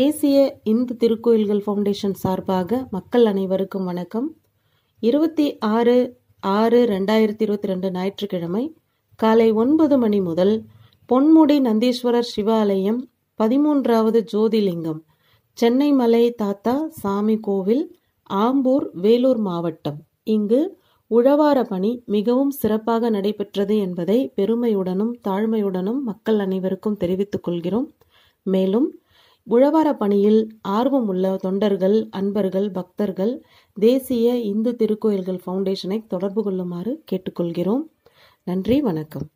தேசிய இந்து திருக்கோயில்கள் ஃபவுண்டேஷன் சார்பாக மக்கள் அனைவருக்கும் வணக்கம் இருபத்தி ஆறு ஆறு ரெண்டாயிரத்தி இருபத்தி ரெண்டு ஞாயிற்றுக்கிழமை காலை ஒன்பது மணி முதல் பொன்முடி நந்தீஸ்வரர் சிவாலயம் பதிமூன்றாவது ஜோதிலிங்கம் சென்னை மலை தாத்தா சாமி கோவில் ஆம்பூர் வேலூர் மாவட்டம் இங்கு உழவார பணி மிகவும் சிறப்பாக நடைபெற்றது என்பதை பெருமையுடனும் தாழ்மையுடனும் மக்கள் அனைவருக்கும் தெரிவித்துக் கொள்கிறோம் மேலும் உழவார பணியில் ஆர்வம் உள்ள தொண்டர்கள் அன்பர்கள் பக்தர்கள் தேசிய இந்து திருக்கோயில்கள் ஃபவுண்டேஷனை தொடர்பு கொள்ளுமாறு கேட்டுக்கொள்கிறோம் நன்றி வணக்கம்